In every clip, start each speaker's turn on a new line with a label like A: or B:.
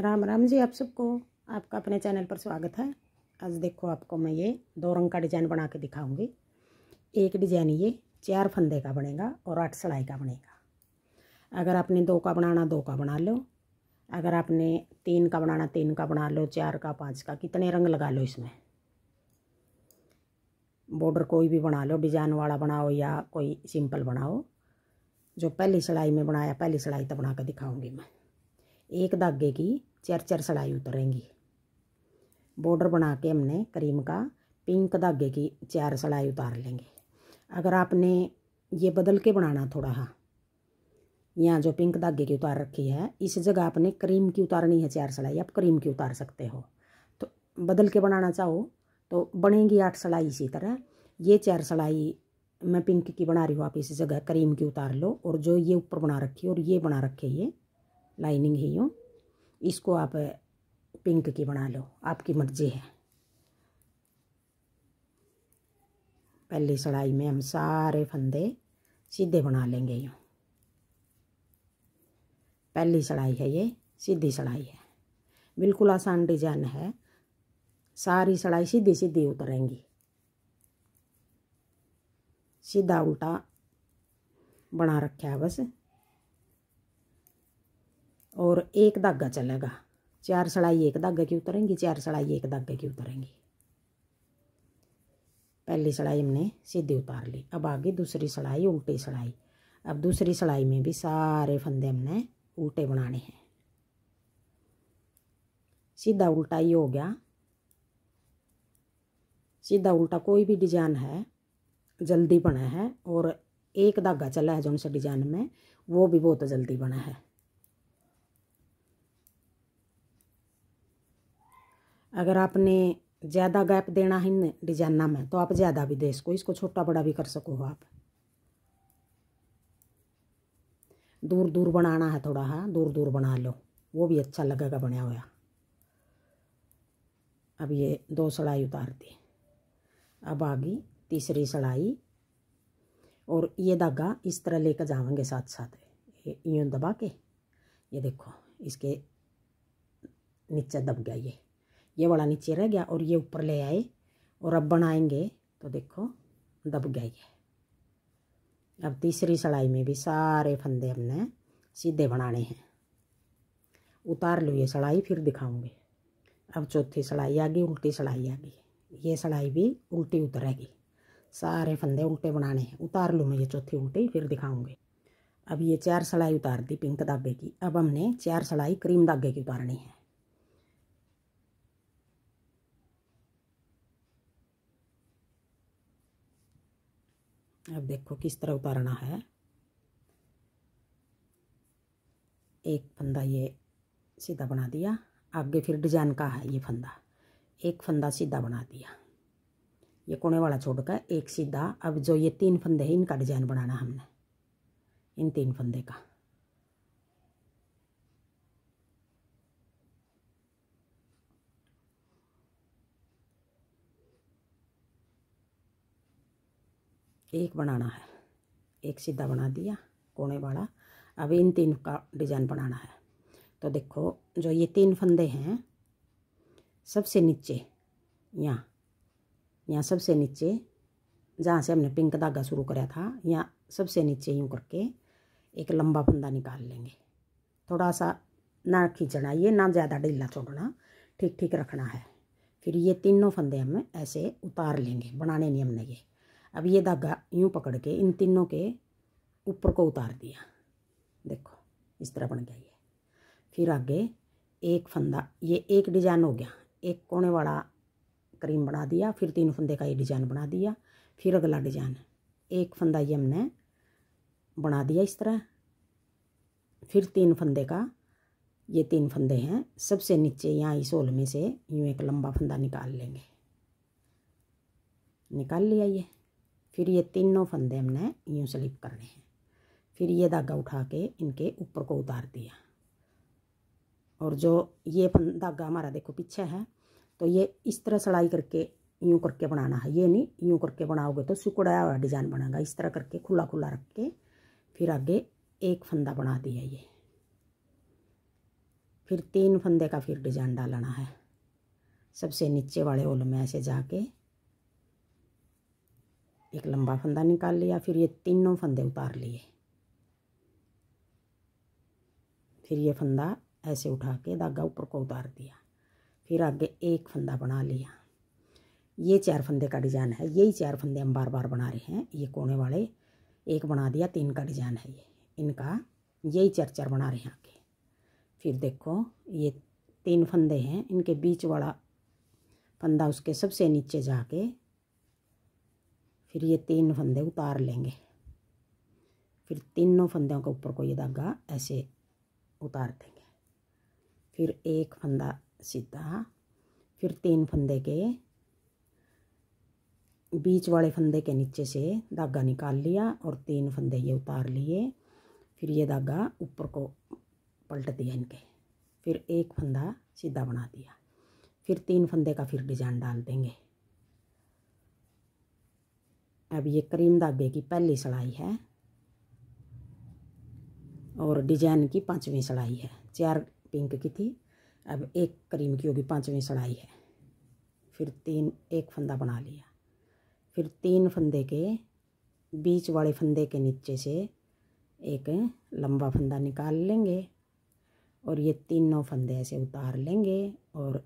A: राम राम जी आप सबको आपका अपने चैनल पर स्वागत है आज देखो आपको मैं ये दो रंग का डिजाइन बना के दिखाऊंगी एक डिजाइन ये चार फंदे का बनेगा और आठ सिलाई का बनेगा अगर आपने दो का बनाना दो का बना लो अगर आपने तीन का बनाना तीन का बना लो चार का पाँच का कितने रंग लगा लो इसमें बॉर्डर कोई भी बना लो डिजाइन वाला बनाओ या कोई सिंपल बनाओ जो पहली सिलाई में बनाया पहली सिलाई तो बना कर दिखाऊँगी मैं एक धागे की चार चार सिलाई उतरेंगी बॉर्डर बना के हमने क्रीम का पिंक धागे की चार सड़ाई उतार लेंगे अगर आपने ये बदल के बनाना थोड़ा हाँ यहाँ जो पिंक धागे की उतार रखी है इस जगह आपने क्रीम की उतारनी है चार सलाई आप क्रीम की उतार सकते हो तो बदल के बनाना चाहो तो बनेगी आठ सिलाई इसी तरह ये चार सिलाई मैं पिंक की बना रही हूँ आप इस जगह क्रीम की उतार लो और जो ये ऊपर बना रखी है और ये बना रखे ये लाइनिंग ही हूँ इसको आप पिंक की बना लो आपकी मर्ज़ी है पहली सड़ाई में हम सारे फंदे सीधे बना लेंगे यूँ पहली सड़ाई है ये सीधी सड़ाई है बिल्कुल आसान डिजाइन है सारी सड़ाई सीधी सीधी उतरेंगी सीधा उल्टा बना रखा है बस और एक धागा चलेगा चार सड़ाई एक धागे की उतरेंगी चार सड़ाई एक धागे की उतरेंगी पहली सड़ाई हमने सीधी उतार ली अब आगे दूसरी सड़ाई उल्टी सड़ाई अब दूसरी सड़ाई में भी सारे फंदे हमने उल्टे बनाने हैं सीधा उल्टा ही हो गया सीधा उल्टा कोई भी डिजाइन है जल्दी बना है और एक धागा चला है जो उनसे डिजाइन में वो भी बहुत जल्दी बना है अगर आपने ज़्यादा गैप देना है डिजाइना में तो आप ज़्यादा भी दे इसको इसको छोटा बड़ा भी कर सको आप दूर दूर बनाना है थोड़ा हाँ दूर दूर बना लो वो भी अच्छा लगेगा बनाया हुआ अब ये दो सड़ाई उतार दी अब आ गई तीसरी सड़ाई और ये धागा इस तरह लेकर जाएंगे साथ साथ यूँ दबा के ये देखो इसके नीचे दब गया ये ये वाला नीचे रह गया और ये ऊपर ले आए और अब बनाएंगे तो देखो दब गई है अब तीसरी सड़ाई में भी सारे फंदे हमने सीधे बनाने हैं उतार लो ये सड़ाई फिर दिखाऊंगी अब चौथी सड़ाई आ गई उल्टी सड़ाई आ गई ये सड़ाई भी उल्टी उतरेगी सारे फंदे उल्टे बनाने हैं उतार लूँ मैं ये चौथी उल्टी फिर दिखाऊंगी अब ये चार सड़ाई उतार दी पिंक धागे की अब हमने चार सड़ाई क्रीम धागे की उतारनी है अब देखो किस तरह उतारना है एक फंदा ये सीधा बना दिया आगे फिर डिजाइन का है ये फंदा एक फंदा सीधा बना दिया ये कोने वाला छोड़कर एक सीधा अब जो ये तीन फंदे हैं इनका डिजाइन बनाना हमने इन तीन फंदे का एक बनाना है एक सीधा बना दिया कोने वाला अब इन तीन का डिज़ाइन बनाना है तो देखो जो ये तीन फंदे हैं सबसे नीचे यहाँ यहाँ सबसे नीचे जहाँ से हमने पिंक धागा शुरू करा था यहाँ सबसे नीचे यूँ करके एक लंबा फंदा निकाल लेंगे थोड़ा सा ना खींचना ये ना ज़्यादा ढीला छोड़ना ठीक ठीक रखना है फिर ये तीनों फंदे हम ऐसे उतार लेंगे बनाने नहीं हमने ये अब ये धागा यूँ पकड़ के इन तीनों के ऊपर को उतार दिया देखो इस तरह बन गया ये फिर आगे एक फंदा ये एक डिजाइन हो गया एक कोने वाला क्रीम बना दिया फिर तीन फंदे का ये डिजाइन बना दिया फिर अगला डिजाइन एक फंदा ये हमने बना दिया इस तरह फिर तीन फंदे का ये तीन फंदे हैं सबसे नीचे यहाँ इस होल में से यूँ एक लंबा फंदा निकाल लेंगे निकाल लिया ये फिर ये तीनों फंदे हमने यूँ स्लिप करने हैं फिर ये धागा उठा के इनके ऊपर को उतार दिया और जो ये धागा हमारा देखो पीछे है तो ये इस तरह सड़ाई करके यूँ करके बनाना है ये नहीं यूँ करके बनाओगे तो सिकुड़ा हुआ डिज़ाइन बनेगा इस तरह करके खुला खुला रख के फिर आगे एक फंदा बना दिया ये फिर तीन फंदे का फिर डिज़ाइन डालना है सबसे नीचे वाले होल में ऐसे जाके एक लंबा फंदा निकाल लिया फिर ये तीनों फंदे उतार लिए फिर ये फंदा ऐसे उठा के धागा ऊपर को उतार दिया फिर आगे एक फंदा बना लिया ये चार फंदे का डिजाइन है यही चार फंदे हम बार बार बना रहे हैं ये कोने वाले एक बना दिया तीन का डिजाइन है ये इनका यही चार चार बना रहे हैं आगे फिर देखो ये तीन फंदे हैं इनके बीच वाला फंदा उसके सबसे नीचे जाके फिर ये तीन फंदे उतार लेंगे फिर तीनों फंदों के ऊपर को ये धागा ऐसे उतार देंगे फिर एक फंदा सीधा फिर तीन फंदे के बीच वाले फंदे के नीचे से धागा निकाल लिया और तीन फंदे ये उतार लिए फिर ये धागा ऊपर को पलट दिया इनके फिर एक फंदा सीधा बना दिया फिर तीन फंदे का फिर डिजाइन डाल देंगे अब ये करीम धागे की पहली सिलाई है और डिजाइन की पांचवी सिलाई है चार पिंक की थी अब एक करीम की होगी पांचवी सिलाई है फिर तीन एक फंदा बना लिया फिर तीन फंदे के बीच वाले फंदे के नीचे से एक लंबा फंदा निकाल लेंगे और ये तीनों फंदे ऐसे उतार लेंगे और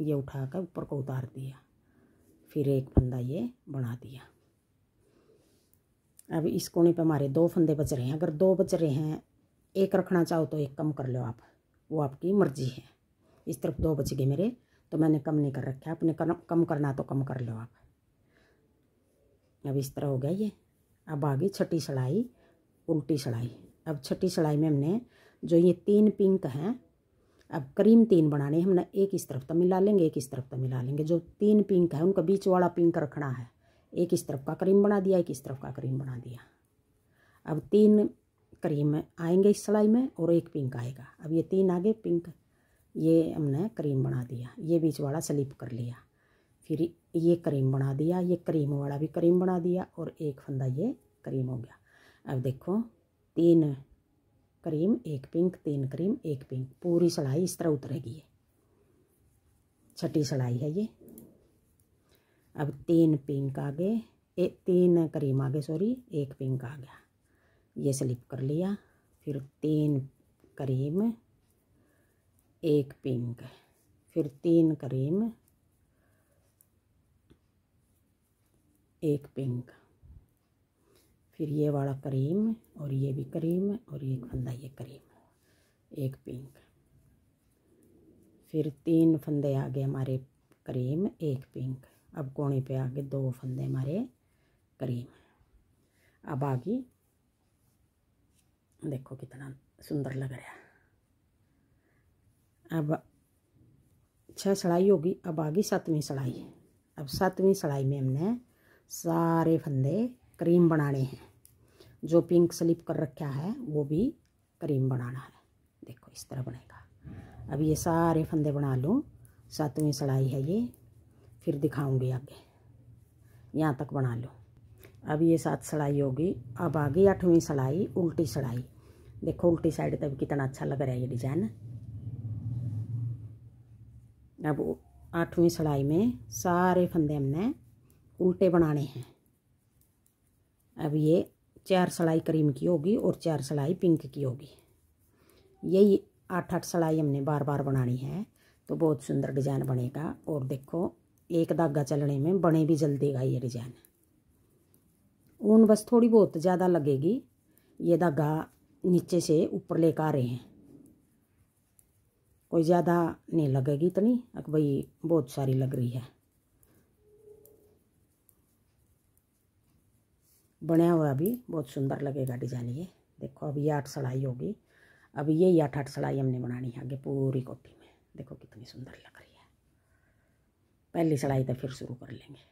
A: ये उठाकर ऊपर को उतार दिया फिर एक फंदा ये बना दिया अब इस कोने पे हमारे दो फंदे बच रहे हैं अगर दो बच रहे हैं एक रखना चाहो तो एक कम कर लो आप वो आपकी मर्ज़ी है इस तरफ दो बच गए मेरे तो मैंने कम नहीं कर रखा अपने कम करना तो कम कर लो आप अब इस तरह हो गया ये अब आ गई छठी सड़ाई उल्टी सड़ाई अब छठी सड़ाई में हमने जो ये तीन पिंक हैं अब करीम तीन बनाने हमने एक इस तरफ मिला लेंगे एक इस तरफ मिला लेंगे जो तीन पिंक है उनका बीच वाला पिंक रखना है एक इस तरफ का करीम बना दिया एक इस तरफ का करीम बना दिया अब तीन क्रीम आएंगे इस सिलाई में और एक पिंक आएगा अब ये तीन आगे पिंक ये हमने क्रीम बना दिया ये बीच वाला स्लिप कर लिया फिर ये क्रीम बना दिया ये क्रीम वाला भी क्रीम बना दिया और एक फंदा ये क्रीम हो गया अब देखो तीन क्रीम एक पिंक तीन क्रीम एक पिंक पूरी सिलाई इस तरह उतरेगी ये छठी सिलाई है ये अब तीन पिंक आ गए एक तीन करीम आ गए सॉरी एक पिंक आ गया ये स्लिप कर लिया फिर तीन करीम एक पिंक फिर तीन करीम एक पिंक फिर ये वाला करीम और ये भी करीम और एक फंदा ये करीम एक पिंक फिर तीन फंदे आ गए हमारे करीम एक पिंक अब कोने पे आगे दो फंदे मारे करीब अब आगे देखो कितना सुंदर लग रहा है अब छः सड़ाई होगी अब आ गई सातवीं सड़ाई अब सातवीं सड़ाई में हमने सारे फंदे क्रीम बनाने हैं जो पिंक स्लिप कर रखा है वो भी क्रीम बनाना है देखो इस तरह बनेगा अब ये सारे फंदे बना लूँ सातवीं सड़ाई है ये फिर दिखाऊंगी आगे यहाँ तक बना लो अब ये सात सड़ाई होगी अब आ गई आठवीं सड़ाई उल्टी सड़ाई देखो उल्टी साइड तब कितना अच्छा लग रहा है ये डिजाइन अब आठवीं सड़ाई में सारे फंदे हमने उल्टे बनाने हैं अब ये चार सड़ाई क्रीम की होगी और चार सड़ाई पिंक की होगी यही आठ आठ सड़ाई हमने बार बार बनानी है तो बहुत सुंदर डिजाइन बनेगा और देखो एक धागा चलने में बने भी जल देगा ये डिजाइन ऊन बस थोड़ी बहुत ज़्यादा लगेगी ये धागा नीचे से ऊपर लेकर आ रहे हैं कोई ज़्यादा नहीं लगेगी इतनी अक भाई बहुत सारी लग रही है बनाया हुआ अभी बहुत सुंदर लगेगा डिजाइन ये देखो अभी ये आठ सड़ाई होगी अब ये आठ आठ सड़ाई हमने बनानी है आगे पूरी कोटी में देखो कितनी सुंदर लग रही है पहली सिलाई तो फिर शुरू कर लेंगे